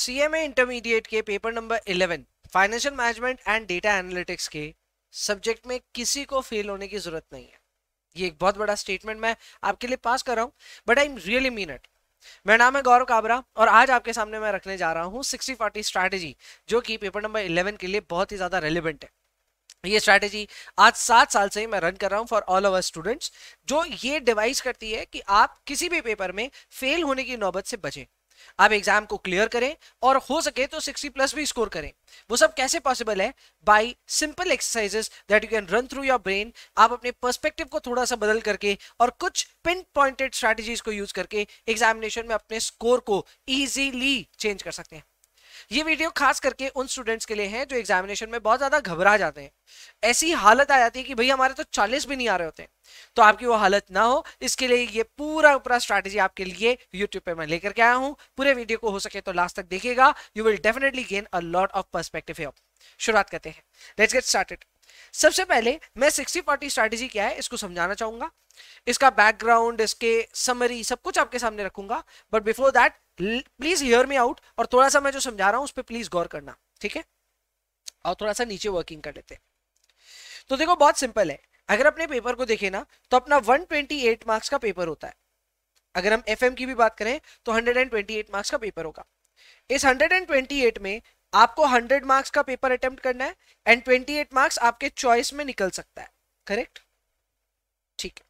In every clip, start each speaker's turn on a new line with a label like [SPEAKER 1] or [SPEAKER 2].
[SPEAKER 1] CMA intermediate के paper number 11 financial management and data analytics के subject में किसी को फेल होने की जरूरत नहीं है ये एक बहुत बड़ा स्टेटमेंट मैं आपके लिए पास कर रहा हूँ but I am really mean it मेरा नाम है गौरव काबरा और आज आपके सामने मैं रखने जा रहा हूँ सिक्सटी फोर्टी स्ट्रैटेजी जो कि पेपर नंबर इलेवन के लिए बहुत ही ज़्यादा रेलिवेंट है ये स्ट्रैटेजी आज सात साल से ही मैं रन कर रहा हूँ फॉर ऑल ओवर स्टूडेंट्स जो ये डिवाइस करती है कि आप किसी भी पेपर में फेल होने की नौबत से बचें आप एग्जाम को क्लियर करें और हो सके तो 60 प्लस भी स्कोर करें वो सब कैसे पॉसिबल है by simple exercises that you can run through your brain आप अपने पर्सपेक्टिव को थोड़ा सा बदल करके और कुछ पिन पॉइंटेड स्ट्रैटेजीज को यूज करके एग्जामिनेशन में अपने स्कोर को ईजीली चेंज कर सकते हैं ये वीडियो खास करके उन स्टूडेंट्स के लिए हैं जो एग्जामिनेशन में बहुत ज़्यादा घबरा जाते हैं ऐसी हालत आ जाती है कि भाई हमारे तो 40 भी नहीं आ रहे होते तो आपकी वो हालत ना हो इसके लिए ये पूरा पूरा स्ट्रैटेजी आपके लिए यूट्यूब पर मैं लेकर के आया हूँ पूरे वीडियो को हो सके तो लास्ट तक देखेगा you will definitely gain a lot of perspective शुरुआत करते हैं लेट्स गेट स्टार्टेड सबसे पहले मैं सिक्सटी फोर्टी स्ट्रैटेजी क्या है इसको समझाना चाहूंगा इसका बैकग्राउंड इसके समरी सब कुछ आपके सामने रखूंगा but before that please hear me out और थोड़ा सा मैं जो समझा रहा हूँ उस पर प्लीज गौर करना ठीक है और थोड़ा सा नीचे वर्किंग कर लेते तो देखो बहुत सिंपल है अगर अपने पेपर को देखें ना तो अपना 128 मार्क्स का पेपर होता है अगर हम एफएम की भी बात करें तो 128 मार्क्स का पेपर होगा इस 128 में आपको 100 मार्क्स का पेपर अटेम्प्ट करना है एंड 28 मार्क्स आपके चॉइस में निकल सकता है करेक्ट ठीक है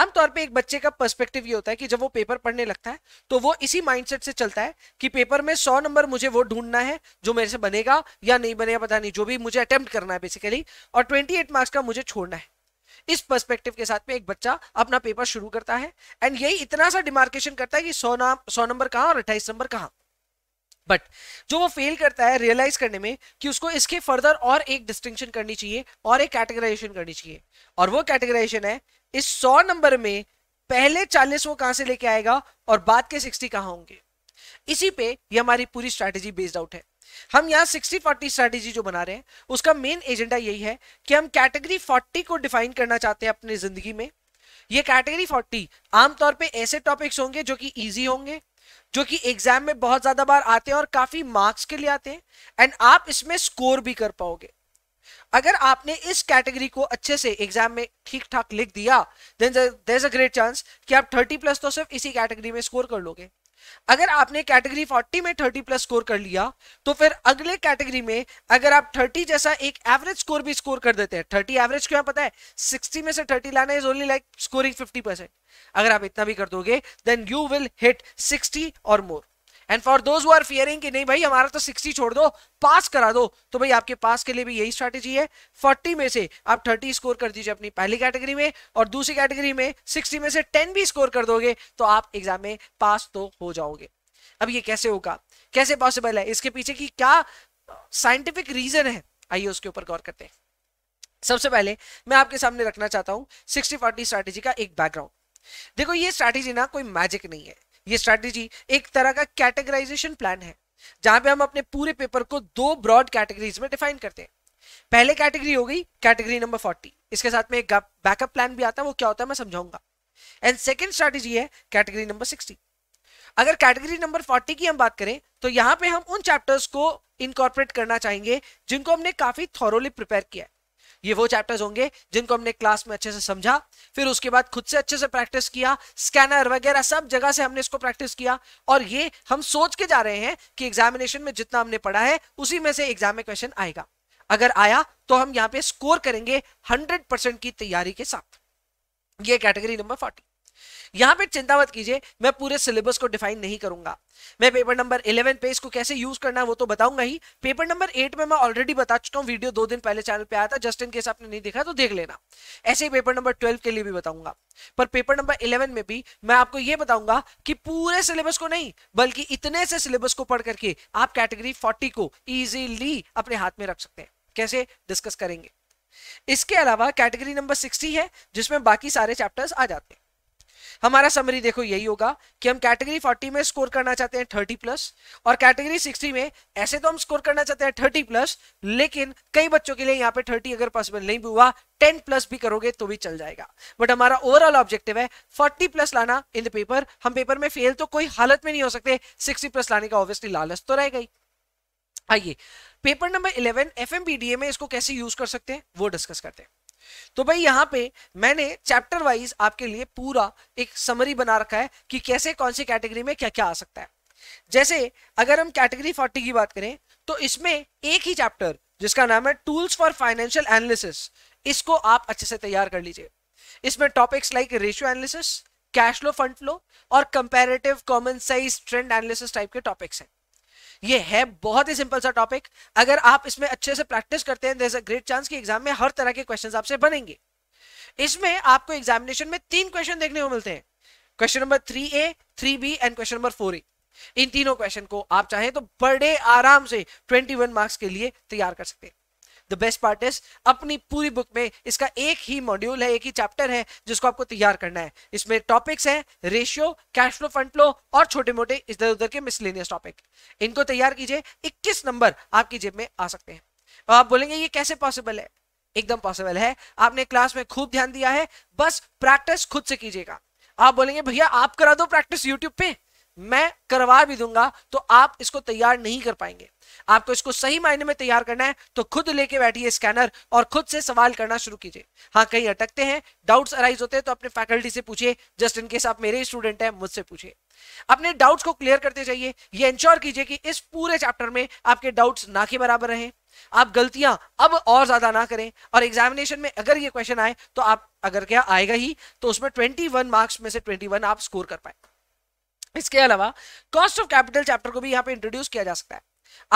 [SPEAKER 1] आमतौर पे एक बच्चे का पर्सपेक्टिव ये होता है कि जब वो पेपर पढ़ने लगता है तो वो इसी माइंडसेट से चलता है कि पेपर में 100 नंबर मुझे वो ढूंढना है जो मेरे से बनेगा या नहीं बनेगा पता नहीं जो भी मुझे अटेम्प्ट करना है बेसिकली और 28 मार्क्स का मुझे छोड़ना है इस पर्सपेक्टिव के साथ में एक बच्चा अपना पेपर शुरू करता है एंड यही इतना सा डिमार्केशन करता है कि सौ नाम सौ नंबर कहाँ और अट्ठाईस नंबर कहाँ बट जो वो फेल करता है रियलाइज करने में कि उसको इसके फर्दर और एक डिस्टिंक्शन करनी चाहिए और एक कैटेगराइजेशन करनी चाहिए और वो कैटेगराइजेशन है इस सौ नंबर में पहले चालीस वो कहां से लेके आएगा और बाद के सिक्सटी कहां होंगे इसी पे ये हमारी पूरी स्ट्रैटेजी बेस्ड आउट है हम यहाँ सिक्सटी फोर्टी स्ट्रैटेजी जो बना रहे हैं उसका मेन एजेंडा यही है कि हम कैटेगरी फोर्टी को डिफाइन करना चाहते हैं अपनी जिंदगी में ये कैटेगरी फोर्टी आमतौर पे ऐसे टॉपिक्स होंगे जो कि इजी होंगे जो कि एग्जाम में बहुत ज्यादा बार आते हैं और काफी मार्क्स के लिए आते हैं एंड आप इसमें स्कोर भी कर पाओगे अगर आपने इस कैटेगरी को अच्छे से एग्जाम में ठीक ठाक लिख दिया then there a great chance कि आप 30 प्लस तो सिर्फ इसी कैटेगरी में स्कोर कर लोगे अगर आपने कैटेगरी 40 में 30 प्लस स्कोर कर लिया तो फिर अगले कैटेगरी में अगर आप 30 जैसा एक एवरेज स्कोर भी स्कोर कर देते हैं 30 एवरेज क्यों पता है 60 में से 30 लाना is only like scoring 50 percent अगर आप इतना भी कर दोगे then you will hit sixty और more and for those are fearing कि नहीं भाई हमारा तो सिक्सटी छोड़ दो पास करा दो तो भाई आपके पास के लिए भी यही स्ट्रैटेजी है फोर्टी में से आप थर्टी स्कोर कर दीजिए अपनी पहली कैटेगरी में और दूसरी कैटेगरी में सिक्सटी में से टेन भी स्कोर कर दोगे तो आप एग्जाम में पास तो हो जाओगे अब ये कैसे होगा कैसे पॉसिबल है इसके पीछे की क्या साइंटिफिक रीजन है आइए उसके ऊपर गौर करते हैं सबसे पहले मैं आपके सामने रखना चाहता हूँ सिक्सटी फोर्टी स्ट्रैटेजी का एक बैकग्राउंड देखो ये स्ट्रैटेजी ना कोई मैजिक नहीं है ये स्ट्रैटेजी एक तरह का कैटेगराइजेशन प्लान है जहां पे हम अपने पूरे पेपर को दो ब्रॉड कैटेगरीज में डिफाइन करते हैं पहले कैटेगरी हो गई कैटेगरी नंबर फोर्टी इसके साथ में एक बैकअप प्लान भी आता है वो क्या होता है मैं समझाऊंगा एंड सेकेंड स्ट्रैटेजी है कैटेगरी नंबर सिक्सटी अगर कैटेगरी नंबर फोर्टी की हम बात करें तो यहाँ पे हम उन चैप्टर्स को इनकॉर्पोरेट करना चाहेंगे जिनको हमने काफी थॉरोली प्रिपेयर किया है ये वो चैप्टर्स होंगे जिनको हमने क्लास में अच्छे से समझा फिर उसके बाद खुद से अच्छे से प्रैक्टिस किया स्कैनर वगैरह सब जगह से हमने इसको प्रैक्टिस किया और ये हम सोच के जा रहे हैं कि एग्जामिनेशन में जितना हमने पढ़ा है उसी में से एग्जाम में क्वेश्चन आएगा अगर आया तो हम यहाँ पे स्कोर करेंगे हंड्रेड परसेंट की तैयारी के साथ ये कैटेगरी नंबर फोर्टी यहां पे चिंता मत कीजिए मैं पूरे सिलेबस को डिफाइन नहीं करूंगा मैं पेपर नंबर 11 पे इसको कैसे यूज करना है वो तो बताऊंगा ही पेपर नंबर 8 में मैं ऑलरेडी बता चुका हूँ वीडियो दो दिन पहले चैनल पे आया था जस्ट इन केस आपने नहीं देखा तो देख लेना ऐसे ही पेपर नंबर 12 के लिए भी बताऊंगा पर पेपर नंबर 11 में भी मैं आपको ये बताऊंगा कि पूरे सिलेबस को नहीं बल्कि इतने से सिलेबस को पढ़ करके आप कैटेगरी फोर्टी को ईजिली अपने हाथ में रख सकते हैं कैसे डिस्कस करेंगे इसके अलावा कैटेगरी नंबर सिक्सटी है जिसमें बाकी सारे चैप्टर्स आ जाते हैं हमारा समरी देखो यही होगा कि हम कैटेगरी 40 में स्कोर करना चाहते हैं 30 प्लस और कैटेगरी 60 में ऐसे तो हम स्कोर करना चाहते हैं 30 प्लस लेकिन कई बच्चों के लिए यहाँ पे 30 अगर पॉसिबल नहीं भी हुआ 10 प्लस भी करोगे तो भी चल जाएगा बट हमारा ओवरऑल ऑब्जेक्टिव है 40 प्लस लाना इन द पेपर हम पेपर में फेल तो कोई हालत में नहीं हो सकते सिक्सटी प्लस लाने का ऑब्वियसली लालच तो रह गई आइए पेपर नंबर इलेवन एफ में इसको कैसे यूज कर सकते हैं वो डिस्कस करते हैं तो भाई यहाँ पे मैंने चैप्टर वाइज आपके लिए पूरा एक समरी बना रखा है कि कैसे कौन सी कैटेगरी में क्या क्या आ सकता है जैसे अगर हम कैटेगरी फोर्टी की बात करें तो इसमें एक ही चैप्टर जिसका नाम है टूल्स फॉर फाइनेंशियल एनालिसिस इसको आप अच्छे से तैयार कर लीजिए इसमें topics like ratio analysis cash flow fund flow और comparative common size trend analysis type के टॉपिक्स हैं ये है बहुत ही सिंपल सा टॉपिक अगर आप इसमें अच्छे से प्रैक्टिस करते हैं ग्रेट चांस कि एग्जाम में हर तरह के क्वेश्चन आपसे बनेंगे इसमें आपको एग्जामिनेशन में तीन क्वेश्चन देखने को मिलते हैं question number three A three B and question number four A इन तीनों क्वेश्चन को आप चाहें तो बड़े आराम से 21 मार्क्स के लिए तैयार कर सकते हैं द बेस्ट पार्ट इज अपनी पूरी बुक में इसका एक ही मॉड्यूल है एक ही चैप्टर है जिसको आपको तैयार करना है इसमें टॉपिक्स हैं ratio cash flow fund flow और छोटे मोटे इधर उधर के मिसलेनियस टॉपिक इनको तैयार कीजिए इक्कीस नंबर आपकी जेब में आ सकते हैं और आप बोलेंगे ये कैसे पॉसिबल है एकदम पॉसिबल है आपने क्लास में खूब ध्यान दिया है बस प्रैक्टिस खुद से कीजिएगा आप बोलेंगे भैया आप करा दो प्रैक्टिस यूट्यूब पे मैं करवा भी दूंगा तो आप इसको तैयार नहीं कर पाएंगे आपको इसको सही मायने में तैयार करना है तो खुद लेके बैठिए स्कैनर और खुद से सवाल करना शुरू कीजिए हाँ कहीं अटकते हैं डाउट्स अराइज होते हैं तो अपने फैकल्टी से पूछिए जस्ट इन केस आप मेरे स्टूडेंट हैं मुझसे पूछिए अपने डाउट्स को क्लियर करते जाइए ये इंश्योर कीजिए कि इस पूरे चैप्टर में आपके डाउट्स ना के बराबर रहें आप गलतियां अब और ज्यादा ना करें और एग्जामिनेशन में अगर ये क्वेश्चन आए तो आप अगर क्या आएगा ही तो उसमें ट्वेंटी मार्क्स में से ट्वेंटी आप स्कोर कर पाए इसके अलावा कॉस्ट ऑफ कैपिटल चैप्टर को भी यहाँ पे इंट्रोड्यूस किया जा सकता है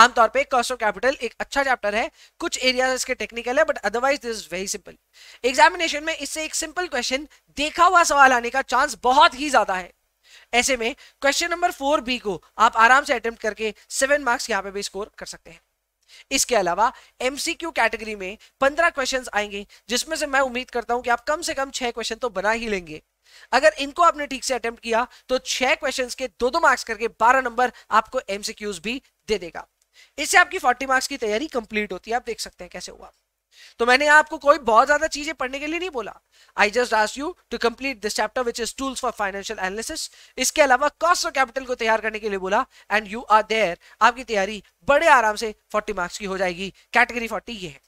[SPEAKER 1] आमतौर पे कॉस्ट ऑफ कैपिटल एक अच्छा चैप्टर है कुछ एरियाज इसके टेक्निकल है but otherwise this is very simple examination में इससे एक सिंपल क्वेश्चन देखा हुआ सवाल आने का चांस बहुत ही ज्यादा है ऐसे में क्वेश्चन नंबर फोर बी को आप आराम से अटेम्प्ट करके सेवन मार्क्स यहाँ पे भी स्कोर कर सकते हैं इसके अलावा एमसीक्यू कैटेगरी में पंद्रह क्वेश्चंस आएंगे जिसमें से मैं उम्मीद करता हूं कि आप कम से कम छह क्वेश्चन तो बना ही लेंगे अगर इनको आपने ठीक से अटेम्प्ट किया तो छह क्वेश्चन के दो दो मार्क्स करके बारह नंबर आपको एमसीक्यूज भी दे देगा इससे आपकी फोर्टी मार्क्स की तैयारी कंप्लीट होती है आप देख सकते हैं कैसे हुआ तो मैंने आपको कोई बहुत ज्यादा चीजें पढ़ने के लिए नहीं बोला I just asked you to complete this chapter which is tools for financial analysis इसके अलावा कॉस्ट ऑफ कैपिटल को तैयार करने के लिए बोला एंड यू आर देयर आपकी तैयारी बड़े आराम से 40 मार्क्स की हो जाएगी कैटेगरी 40 ये है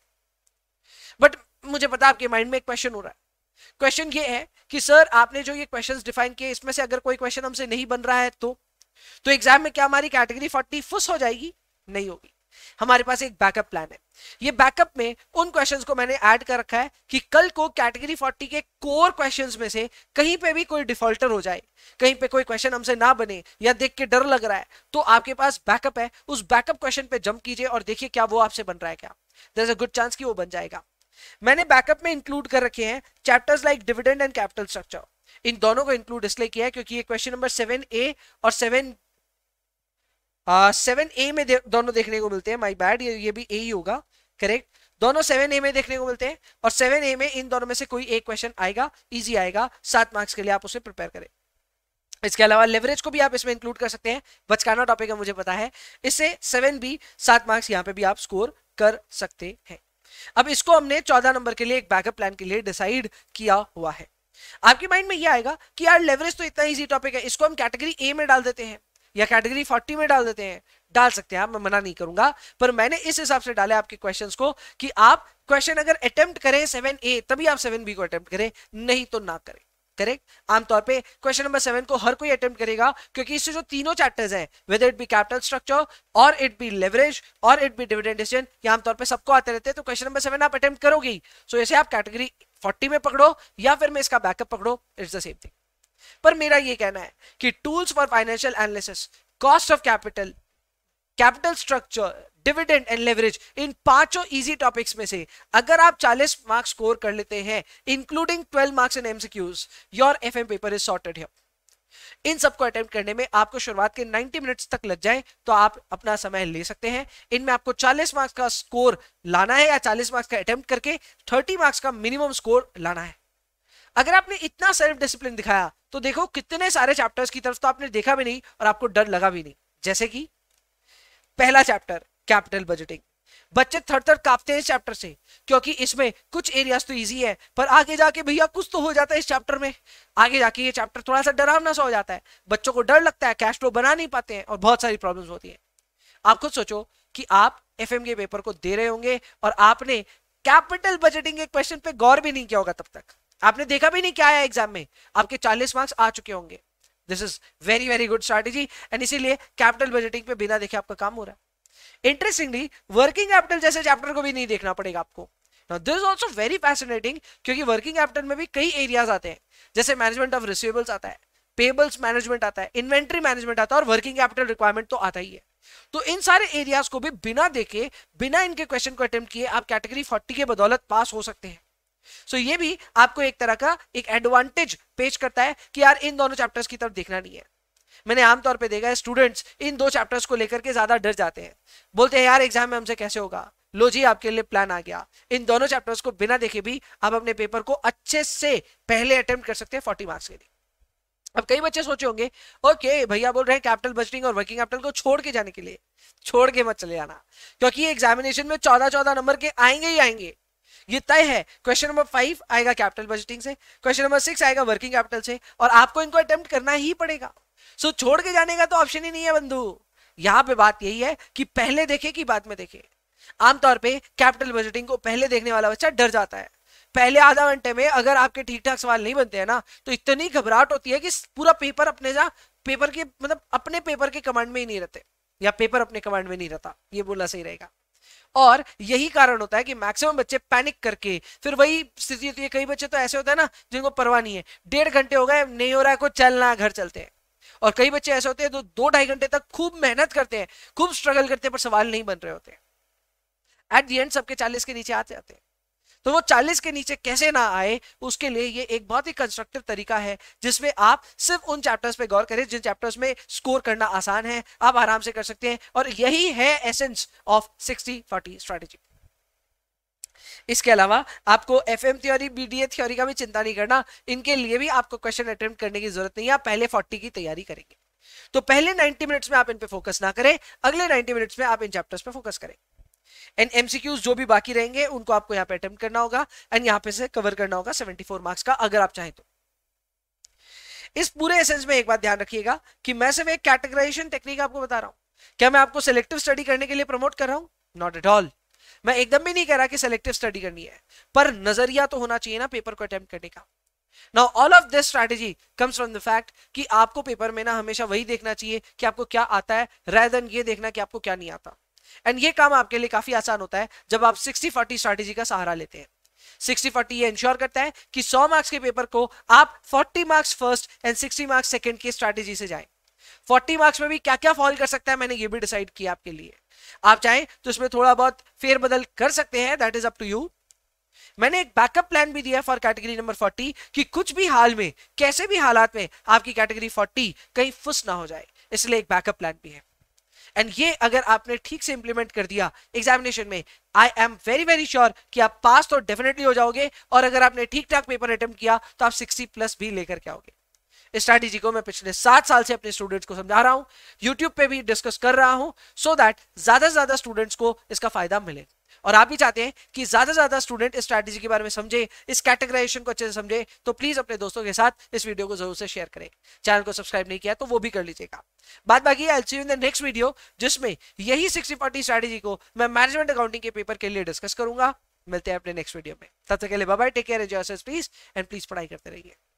[SPEAKER 1] बट मुझे पता आपके माइंड में एक क्वेश्चन हो रहा है क्वेश्चन ये है कि सर आपने जो ये क्वेश्चंस डिफाइन किए इसमें से अगर कोई क्वेश्चन हमसे नहीं बन रहा है तो तो एग्जाम में क्या हमारी कैटेगरी फोर्टी फुस हो जाएगी नहीं होगी हमारे पास एक बैकअप प्लान है ये बैकअप में उन क्वेश्चंस को मैंने ऐड कर रखा है कि कल को कैटेगरी फोर्टी के कोर क्वेश्चंस में से कहीं पे भी कोई डिफॉल्टर हो जाए कहीं पे कोई क्वेश्चन हमसे ना बने या देख के डर लग रहा है तो आपके पास बैकअप है उस बैकअप क्वेश्चन पे जंप कीजिए और देखिए क्या वो आपसे बन रहा है क्या दर अ गुड चांस कि वो बन जाएगा मैंने बैकअप में इंक्लूड कर रखे हैं chapters like dividend and capital structure इन दोनों को इंक्लूड इसलिए किया है क्योंकि ये क्वेश्चन नंबर सेवन ए और सेवन सेवन ए में दे, दोनों देखने को मिलते हैं माई बैड ये, ये भी ए ही होगा करेक्ट दोनों सेवन ए में देखने को मिलते हैं और सेवन ए में इन दोनों में से कोई एक क्वेश्चन आएगा इजी आएगा सात मार्क्स के लिए आप उसे प्रिपेयर करें इसके अलावा लेवरेज को भी आप इसमें इंक्लूड कर सकते हैं बचकाना टॉपिक है मुझे पता है इससे सेवन बी सात मार्क्स यहाँ पे भी आप स्कोर कर सकते हैं अब इसको हमने चौदह नंबर के लिए एक बैकअप प्लान के लिए डिसाइड किया हुआ है आपके माइंड में ये आएगा कि यार लेवरेज तो इतना इजी टॉपिक है इसको हम कैटेगरी ए में डाल देते हैं या कैटेगरी फोर्टी में डाल देते हैं डाल सकते हैं आप मैं मना नहीं करूंगा पर मैंने इस हिसाब से डाले आपके क्वेश्चन को कि आप क्वेश्चन अगर अटेम्प्ट करें सेवन ए तभी आप सेवन बी को अटेम्प्ट करें नहीं तो ना करें करेक्ट आमतौर पे क्वेश्चन नंबर सेवन को हर कोई अटेम्प्ट करेगा क्योंकि इससे जो तीनों चैप्टर्स हैं whether it be capital structure और इट बी लेवरेज और इट बी डिविडेंड डिसीजन ये आमतौर पे सबको आते रहते हैं तो क्वेश्चन नंबर सेवन आप अटेम्प्ट करोगे सो so, जैसे आप कैटेगरी फोर्टी में पकड़ो या फिर मैं इसका बैकअप पकड़ो इट्स द सेम थिंग पर मेरा ये कहना है कि tools for financial analysis cost of capital capital structure dividend and leverage इन पांचों इजी टॉपिक्स में से अगर आप 40 मार्क्स स्कोर कर लेते हैं including 12 marks in MCQs your FM paper is sorted here इन सबको अटेम्प्ट करने में आपको शुरुआत के 90 मिनट्स तक लग जाए तो आप अपना समय ले सकते हैं इनमें आपको 40 मार्क्स का स्कोर लाना है या 40 मार्क्स का अटेम्प्ट करके 30 मार्क्स का मिनिमम स्कोर लाना है अगर आपने इतना सेल्फ डिसिप्लिन दिखाया तो देखो कितने सारे चैप्टर्स की तरफ तो आपने देखा भी नहीं और आपको डर लगा भी नहीं जैसे कि पहला चैप्टर कैपिटल बजटिंग बच्चे थर थर कांपते हैं चैप्टर से क्योंकि इसमें कुछ एरियाज तो इजी है पर आगे जाके भैया कुछ तो हो जाता है इस चैप्टर में आगे जाके ये चैप्टर थोड़ा सा डरावना सा हो जाता है बच्चों को डर लगता है कैश फ्लो बना नहीं पाते हैं और बहुत सारी प्रॉब्लम्स होती है आप खुद सोचो कि आप एफ के पेपर को दे रहे होंगे और आपने कैपिटल बजटिंग के क्वेश्चन पे गौर भी नहीं किया होगा तब तक आपने देखा भी नहीं क्या आया एग्जाम में आपके चालीस मार्क्स आ चुके होंगे this is very very good strategy and इसीलिए कैपिटल बजटिंग पे बिना देखे आपका काम हो रहा है इंटरेस्टिंगली वर्किंग कैपिटल जैसे चैप्टर को भी नहीं देखना पड़ेगा आपको this is also very fascinating क्योंकि वर्किंग कैपिटल में भी कई एरियाज आते हैं जैसे मैनेजमेंट ऑफ रिसीवेबल्स आता है पेबल्स मैनेजमेंट आता है इन्वेंट्री मैनेजमेंट आता है और वर्किंग कैपिटल रिक्वायरमेंट तो आता ही है तो इन सारे एरियाज को भी बिना देखे बिना इनके क्वेश्चन को अटेम्प्ट किए आप कैटेगरी फोर्टी के बदौलत पास हो सकते हैं सो so ये भी आपको एक तरह का एक एडवांटेज पेश करता है कि यार इन दोनों चैप्टर्स की तरफ देखना नहीं है मैंने आमतौर पर देखा है स्टूडेंट्स इन दो चैप्टर्स को लेकर के ज़्यादा डर जाते हैं बोलते हैं यार एग्जाम में हमसे कैसे होगा लो जी आपके लिए प्लान आ गया इन दोनों चैप्टर्स को बिना देखे भी आप अपने पेपर को अच्छे से पहले अटेम्प्ट कर सकते हैं फोर्टी मार्क्स के लिए अब कई बच्चे सोचे होंगे ओके भैया बोल रहे हैं कैपिटल बजटिंग और वर्किंग कैपिटल को छोड़ के जाने के लिए छोड़ के मत चले जाना क्योंकि एग्जामिनेशन में चौदह चौदह नंबर के आएंगे ही आएंगे ये तय है क्वेश्चन नंबर फाइव आएगा कैपिटल बजटिंग से क्वेश्चन नंबर सिक्स आएगा वर्किंग कैपिटल से और आपको इनको अटेम्प्ट करना ही पड़ेगा सो छोड़ के जाने का तो ऑप्शन ही नहीं है बंधु यहां पे बात यही है कि पहले देखे कि बाद में देखे आमतौर पे कैपिटल बजटिंग को पहले देखने वाला बच्चा डर जाता है पहले आधा घंटे में अगर आपके ठीक ठाक सवाल नहीं बनते हैं ना तो इतनी घबराहट होती है कि पूरा पेपर अपने जा पेपर के मतलब अपने पेपर के कमांड में ही नहीं रहते या पेपर अपने कमांड में नहीं रहता ये बोलना सही रहेगा और यही कारण होता है कि मैक्सिमम बच्चे पैनिक करके फिर वही स्थिति होती है कई बच्चे तो ऐसे होता है ना जिनको परवाह नहीं है डेढ़ घंटे हो गए नहीं हो रहा है कुछ चलना घर चलते हैं और कई बच्चे ऐसे होते हैं जो दो ढाई घंटे तक खूब मेहनत करते हैं खूब स्ट्रगल करते हैं पर सवाल नहीं बन रहे होते हैं एट दी एंड सबके चालीस के नीचे आते आते हैं तो वो चालीस के नीचे कैसे ना आए उसके लिए ये एक बहुत ही कंस्ट्रक्टिव तरीका है जिसमें आप सिर्फ उन चैप्टर्स पे गौर करें जिन चैप्टर्स में स्कोर करना आसान है आप आराम से कर सकते हैं और यही है essence of sixty forty strategy इसके अलावा आपको F M theory B D A theory का भी चिंता नहीं करना इनके लिए भी आपको क्वेश्चन अटेम्प्ट करने की जरूरत नहीं है आप पहले फोर्टी की तैयारी करेंगे तो पहले 90 मिनट्स में आप इन पर फोकस ना करें अगले 90 मिनट्स में आप इन चैप्टर्स पर फोकस करें एंड एमसीक्यूज जो भी बाकी रहेंगे उनको आपको यहाँ पे अटेम्प्ट करना होगा एंड यहाँ पे से कवर करना होगा सेवेंटी फोर मार्क्स का अगर आप चाहें तो इस पूरे एसेंस में एक बात ध्यान रखिएगा कि मैं सिर्फ एक कैटेगराइजेशन टेक्निक आपको बता रहा हूं क्या मैं आपको सिलेक्टिव स्टडी करने के लिए प्रमोट कर रहा हूं नॉट एट ऑल मैं एकदम भी नहीं कह रहा कि सेलेक्टिव स्टडी करनी है पर नजरिया तो होना चाहिए ना पेपर को अटेम्प्ट करने का now all of this strategy comes from the fact कि आपको पेपर में ना हमेशा वही देखना चाहिए कि आपको क्या आता है रैदन ये देखना कि आपको क्या नहीं आता एंड ये काम आपके लिए काफी आसान होता है जब आप सिक्सटी फोर्टी स्ट्रैटेजी का सहारा लेते हैं सिक्सटी फोर्टी ये इंश्योर करता है कि 100 मार्क्स के पेपर को आप 40 marks first and 60 marks second की स्ट्रैटेजी से जाएं 40 मार्क्स में भी क्या क्या फॉल कर सकता है मैंने ये भी डिसाइड किया आपके लिए आप चाहें तो इसमें थोड़ा बहुत फेरबदल कर सकते हैं that is up to you मैंने एक बैकअप प्लान भी दिया फॉर कैटेगरी नंबर 40 कि कुछ भी हाल में कैसे भी हालात में आपकी कैटेगरी 40 कहीं फुस ना हो जाए इसलिए एक बैकअप प्लान भी है एंड ये अगर आपने ठीक से इंप्लीमेंट कर दिया एग्जामिनेशन में I am very very sure कि आप पास तो डेफिनेटली हो जाओगे और अगर आपने ठीक ठाक पेपर अटेम्प्ट किया तो आप 60 प्लस भी लेकर के आओगे स्ट्रैटेजी को मैं पिछले सात साल से अपने स्टूडेंट्स को समझा रहा हूँ यूट्यूब पे भी डिस्कस कर रहा हूँ सो दैट ज्यादा से ज्यादा स्टूडेंट्स को इसका फायदा मिले और आप भी चाहते हैं कि ज्यादा से ज्यादा स्टूडेंट इस स्ट्रैटेजी के बारे में समझे इस कैटेगराइजेशन को अच्छे से समझे तो प्लीज अपने दोस्तों के साथ इस वीडियो को जरूर से शेयर करें चैनल को सब्सक्राइब नहीं किया तो वो भी कर लीजिएगा बात बाकी I see in the next video जिसमें यही सिक्सटी फोर्टी स्ट्रैटेजी को मैं मैनेजमेंट अकाउंटिंग के पेपर के लिए डिस्कस करूंगा मिलते हैं अपने नेक्स्ट वीडियो में तब तक के लिए bye take care please and please पढ़ाई करते रहिए